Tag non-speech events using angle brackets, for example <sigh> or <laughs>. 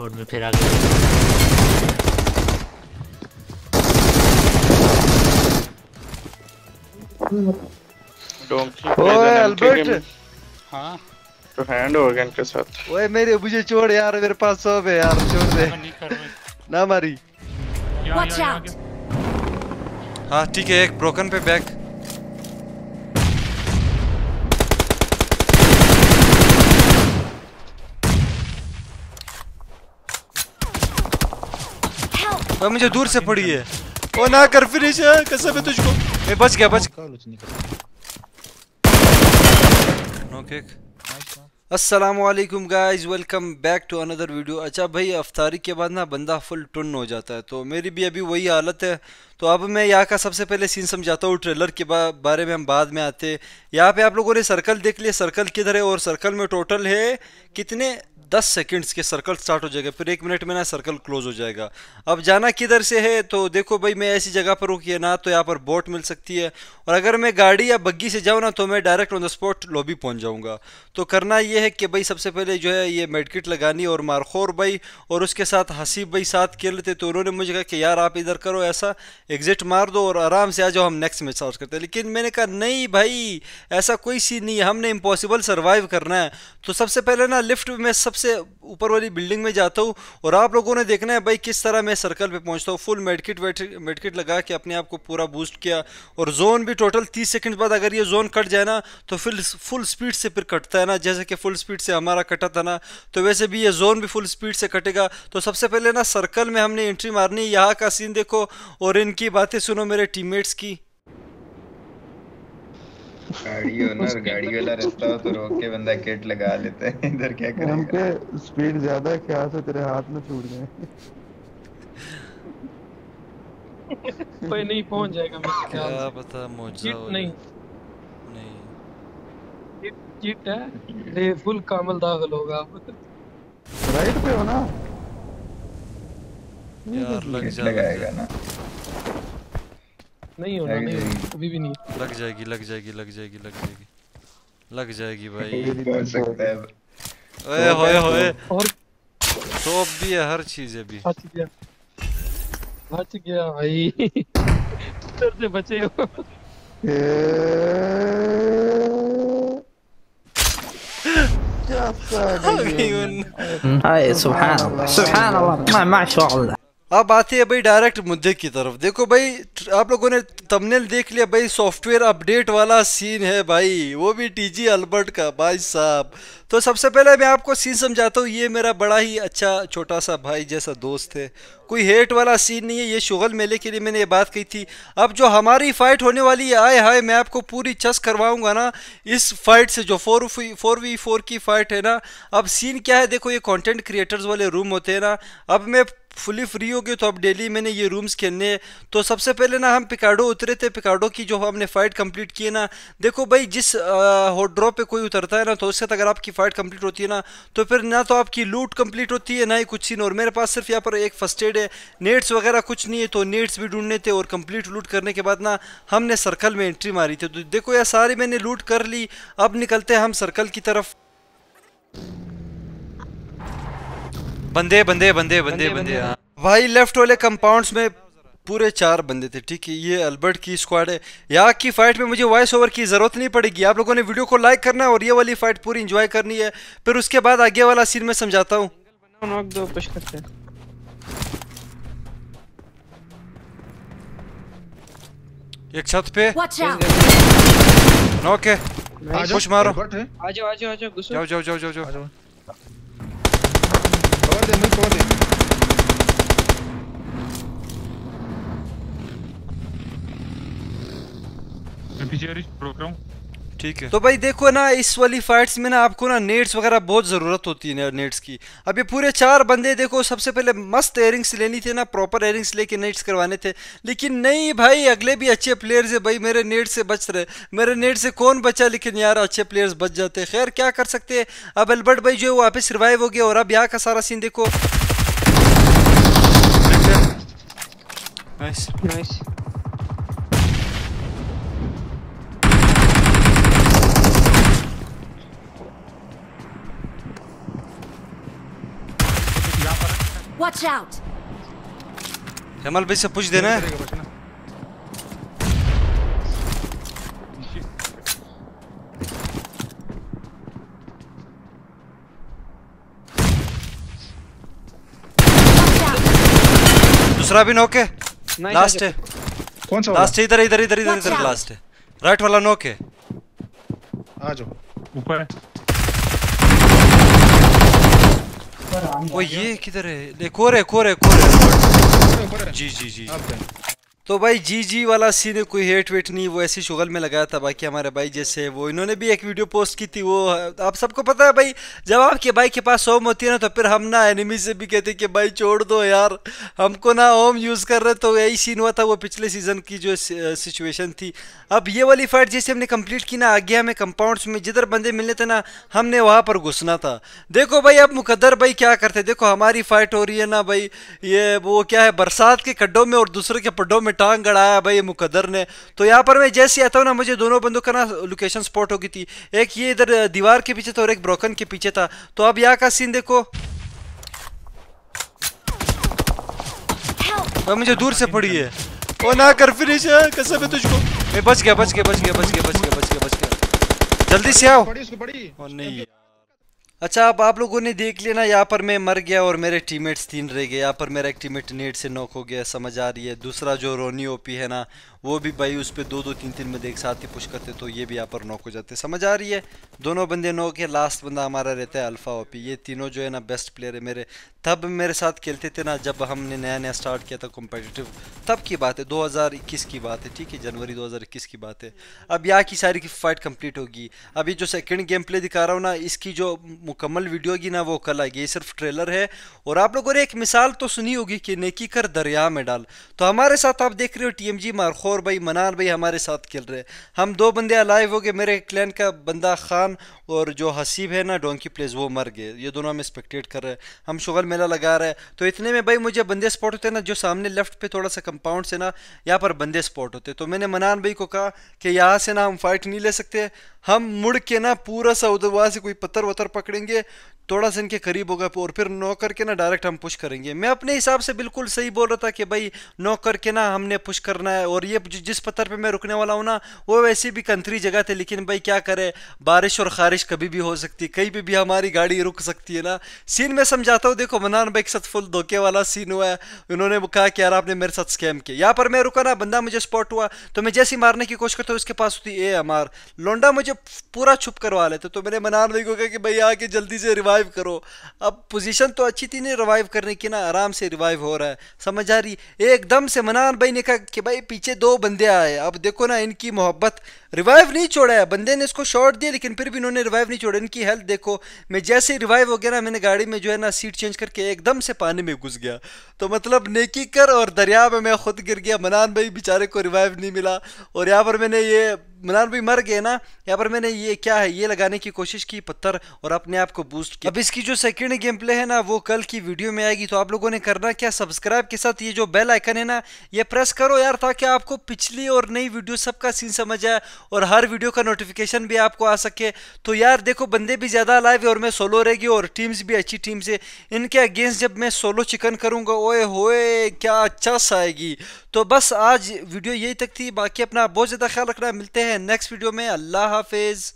और मैं फिर आगे ओए अल्बर्ट हाँ तो हैंड हो गया इनके साथ ओए मेरे मुझे छोड़ यार मेरे पास सब है यार छोड़ दे ना मारी वॉच आउट हाँ ठीक है एक ब्रोकन पे बैक तो मुझे दूर से पड़ी है ओ ना कर फिनिश हाँ, कसम है तुझको मैं बच गया बच no kick Aslam guys welcome back to another video अच्छा भाई अफ्तारी के बाद ना बंदा फुल टन हो जाता है तो मेरी भी अभी वही हालत है तो अब मैं यहाँ का सबसे पहले सीन समझाता हूँ ट्रेलर के बा, बारे में हम बाद में आते हैं यहाँ पे आप लोगों ने सर्कल देख लिया सर्कल किधर है और सर्कल में टोटल है कितने दस सेकंड्स के सर्कल स्टार्ट हो जाएगा फिर एक मिनट में ना सर्कल क्लोज हो जाएगा अब जाना किधर से है तो देखो भाई मैं ऐसी जगह पर हूँ कि ना तो यहाँ पर बोट मिल सकती है और अगर मैं गाड़ी या बग्गी से जाऊँ ना तो मैं direct on the spot lobby पहुँच जाऊँगा तो करना ये है कि भाई सबसे पहले जो है ये मेडकिट लगानी और मारखोर भाई और उसके साथ हसीब भाई साथ खेलते तो उन्होंने मुझे कहा कि यार आप इधर करो ऐसा एग्जिट मार दो और आराम से आ जाओ हम नेक्स्ट मैच सर्च करते हैं लेकिन मैंने कहा नहीं भाई ऐसा कोई सीन नहीं है हमने इम्पॉसिबल सर्वाइव करना है तो सबसे पहले ना लिफ्ट में सबसे ऊपर वाली बिल्डिंग में जाता हूँ और आप लोगों ने देखना है भाई किस तरह मैं सर्कल पर पहुँचता हूँ फुल मेडकिट मेडकिट लगा के अपने आप को पूरा बूस्ट किया और जोन भी टोटल तीस सेकेंड बाद अगर ये जोन कट जाए ना तो फिर फुल स्पीड से फिर कटता है ना जैसे कि फुल स्पीड से हमारा कटा था ना तो वैसे भी ये जोन भी फुल स्पीड से कटेगा तो सबसे पहले ना सर्कल में हमने एंट्री मारनी यहाँ का सीन देखो और इनकी की बातें सुनो मेरे टीममेट्स की गाड़ी ओनर गाड़ी वाला रास्ता तो <laughs> रोक के बंदा किट लगा लेता है इधर क्या करेगा हम पे स्पीड ज्यादा है क्या से तेरे हाथ में छूट गए कोई नहीं पहुंच जाएगा मेरे ख्याल क्या पता मौजा हो नहीं नहीं किट है ले फुल कामल दाखिल होगा राइट पे हो ना यार लग जाएगा ना नहीं होना नहीं होना कभी भी नहीं लग जाएगी लग जाएगी लग जाएगी लग जाएगी लग जाएगी भाई बोल सकता है ओए होए होए और टॉप भी है हर चीज है भी बच गया बच गया भाई इधर से बचे हो سبحان الله سبحان الله ما ما شغل अब आते हैं भाई डायरेक्ट मुद्दे की तरफ देखो भाई आप लोगों ने तमनेल देख लिया भाई सॉफ्टवेयर अपडेट वाला सीन है भाई वो भी टीजी अल्बर्ट का भाई साहब तो सबसे पहले मैं आपको सीन समझाता हूँ ये मेरा बड़ा ही अच्छा छोटा सा भाई जैसा दोस्त है कोई हेट वाला सीन नहीं है ये शुगल मेले के लिए मैंने ये बात कही थी अब जो हमारी फ़ाइट होने वाली है आए हाय मैं आपको पूरी चस करवाऊंगा ना इस फाइट से जो फोर फोर वी फोर की फ़ाइट है ना अब सीन क्या है देखो ये कंटेंट क्रिएटर्स वाले रूम होते हैं ना अब मैं फुली फ्री हो गए तो अब डेली मैंने ये रूम्स खेलने तो सबसे पहले ना हम पिकाडो उतरे थे पिकाडो की जो हमने फ़ाइट कंप्लीट की है ना देखो भाई जिस हॉट ड्रॉ पे कोई उतरता है ना तो उसके साथ अगर आपकी फ़ाइट कंप्लीट होती है ना तो फिर ना तो आपकी लूट कंप्लीट होती है ना ही कुछ सीन और मेरे पास सिर्फ यहाँ पर एक फर्स्ट एड है नेट्स वगैरह कुछ नहीं है तो नेट्स भी ढूंढने थे और कंप्लीट लूट करने के बाद ना हमने सर्कल में एंट्री मारी थी तो देखो यार सारी मैंने लूट कर ली अब निकलते हैं हम सर्कल की तरफ बंदे बंदे बंदे बंदे बंदे हाँ। भाई लेफ्ट वाले कंपाउंड्स में पूरे चार बंदे थे ठीक है ये अल्बर्ट की स्क्वाड है यहाँ की फाइट में मुझे वॉइस ओवर की ज़रूरत नहीं पड़ेगी आप लोगों ने वीडियो को लाइक करना है और ये वाली फाइट पूरी इंजॉय करनी है फिर उसके बाद आगे वाला सीन में समझाता हूँ एक छत पे नॉक है कुछ मारो जाओ जाओ जाओ जाओ जाओ जाओ जाओ Ordem, muita ordem. Repetir, procuram. ठीक है तो भाई देखो ना इस वाली फाइट्स में ना आपको ना नेट्स वगैरह बहुत ज़रूरत होती है नेट्स की अब ये पूरे चार बंदे देखो सबसे पहले मस्त एयरिंग्स लेनी थी ना प्रॉपर एयरिंग्स लेके नेट्स करवाने थे लेकिन नहीं भाई अगले भी अच्छे प्लेयर्स है भाई मेरे नेट से बच रहे मेरे नेट से कौन बचा लेकिन यार अच्छे प्लेयर्स बच जाते खैर क्या कर सकते हैं अब अल्बर्ट भाई जो है वो वापस सर्वाइव हो गया और अब यहाँ का सारा सीन देखो Nice. Nice. Watch out. Jamal भाई se push देना है दूसरा भी नोके लास्ट है कौन सा लास्ट इधर इधर इधर इधर लास्ट है राइट वाला नोके आ जाओ ऊपर है वो ये किधर है ले कोरे कोरे कोरे जी जी जी तो भाई जी जी वाला सीन है कोई हेट वेट नहीं वो ऐसी शुगल में लगाया था बाकी हमारे भाई जैसे वो इन्होंने भी एक वीडियो पोस्ट की थी वो आप सबको पता है भाई जब आपके भाई के पास होम होती है ना तो फिर हम ना एनिमी से भी कहते कि भाई छोड़ दो यार हमको ना होम यूज़ कर रहे तो यही सीन हुआ था वो पिछले सीज़न की जो सिचुएशन थी अब ये वाली फाइट जैसे हमने कम्प्लीट की ना आगे हमें कंपाउंड्स में जिधर बंदे मिलने थे ना हमने वहाँ पर घुसना था देखो भाई अब मुकदर भाई क्या करते देखो हमारी फाइट हो रही है ना भाई ये वो क्या है बरसात के खड्डों में और दूसरे के पड्डों में में टांग गड़ाया भाई मुकदर ने तो यहाँ पर मैं जैसे आता हूँ ना मुझे दोनों बंदूक का ना लोकेशन स्पॉट हो गई थी एक ये इधर दीवार के पीछे था और एक ब्रोकन के पीछे था तो अब यहाँ का सीन देखो तो मुझे दूर से पड़ी है ओ ना कर फिर हाँ, कैसे है तुझको मैं बच गया बच गया बच गया बच गया बच गया बच गया बच गया जल्दी से आओ ओ नहीं अच्छा आप आप लोगों ने देख लिया ना यहाँ पर मैं मर गया और मेरे टीममेट्स तीन रह गए यहाँ पर मेरा एक टीममेट नेट से नॉक हो गया समझ आ रही है दूसरा जो रोनी ओपी है ना वो भी भाई उस पर दो दो तीन तीन बंदे एक साथ ही पुश करते तो ये भी यहाँ पर नॉक हो जाते समझ आ रही है दोनों बंदे नोक है लास्ट बंदा हमारा रहता है अल्फ़ा ओपी ये तीनों जो है ना बेस्ट प्लेयर है मेरे तब मेरे साथ खेलते थे ना जब हमने नया नया स्टार्ट किया था कॉम्पिटिटिव तब की बात है दो की बात है ठीक है जनवरी दो की बात है अब यहाँ की सारी की फाइट कम्प्लीट होगी अभी जो सेकेंड गेम प्ले दिखा रहा हूँ ना इसकी जो मुकम्मल वीडियो होगी ना वो कल आएगी ये सिर्फ ट्रेलर है और आप लोगों ने एक मिसाल तो सुनी होगी कि नेकी कर दरिया में डाल तो हमारे साथ आप देख रहे हो टी एम जी मारखो और भाई मनान भाई हमारे साथ खेल रहे हैं हम दो बंदे अलाइव हो गए मेरे क्लैन का बंदा खान और जो हसीब है ना डोंकी प्लेस वो मर गए ये दोनों हमें स्पेक्टेट कर रहे हैं हम शुगर मेला लगा रहे हैं तो इतने में भाई मुझे बंदे स्पॉट होते हैं ना जो सामने लेफ्ट पे थोड़ा सा कंपाउंड से ना यहाँ पर बंदे स्पॉट होते तो मैंने मनान भाई को कहा कि यहाँ से ना हम फाइट नहीं ले सकते हम मुड़ के ना पूरा सा उधर वहाँ से कोई पत्थर वत्थर पकड़ेंगे थोड़ा सा इनके करीब होगा और फिर नौकर के ना डायरेक्ट हम पुश करेंगे मैं अपने हिसाब से बिल्कुल सही बोल रहा था कि भाई नौकर के ना हमने पुश करना है और ये जिस पत्थर पे मैं रुकने वाला हूँ ना वो वैसे भी कंतरी जगह थे लेकिन भाई क्या करे बारिश और खारिश कभी भी हो सकती है कहीं भी, भी हमारी गाड़ी रुक सकती है ना सीन में समझाता हूँ देखो मनान भाई के साथ फुल धोखे वाला सीन हुआ है उन्होंने कहा कि यार आपने मेरे साथ स्कैम किया यहाँ पर मैं रुका ना बंदा मुझे स्पॉट हुआ तो मैं जैसे मारने की कोशिश करता हूँ उसके पास होती ए एम लौंडा मुझे मुझे पूरा छुप करवा लेते तो मैंने मनार भाई को कहा कि भाई आके जल्दी से रिवाइव करो अब पोजीशन तो अच्छी थी नहीं रिवाइव करने की ना आराम से रिवाइव हो रहा है समझ आ रही एकदम से मनार भाई ने कहा कि भाई पीछे दो बंदे आए अब देखो ना इनकी मोहब्बत रिवाइव नहीं छोड़ा है बंदे ने इसको शॉर्ट दिया लेकिन फिर भी इन्होंने रिवाइव नहीं छोड़ा इनकी हेल्थ देखो मैं जैसे ही रिवाइव हो गया ना मैंने गाड़ी में जो है ना सीट चेंज करके एकदम से पानी में घुस गया तो मतलब नेकी कर और दरिया में मैं खुद गिर गया मनान भाई बेचारे को रिवाइव नहीं मिला और यहाँ पर मैंने ये मनान भाई मर गए ना यहाँ पर मैंने ये क्या है ये लगाने की कोशिश की पत्थर और अपने आप को बूस्ट किया अब इसकी जो सेकंड गेम प्ले है ना वो कल की वीडियो में आएगी तो आप लोगों ने करना क्या सब्सक्राइब के साथ ये जो बेल आइकन है ना ये प्रेस करो यार ताकि आपको पिछली और नई वीडियो सबका सीन समझ आए और हर वीडियो का नोटिफिकेशन भी आपको आ सके तो यार देखो बंदे भी ज़्यादा लाइव और मैं सोलो रहेगी और टीम्स भी अच्छी टीम्स है इनके अगेंस्ट जब मैं सोलो चिकन करूँगा ओए होए क्या अच्छा आएगी तो बस आज वीडियो यही तक थी बाकी अपना बहुत ज़्यादा ख्याल रखना मिलते हैं नेक्स्ट वीडियो में अल्लाह हाफिज़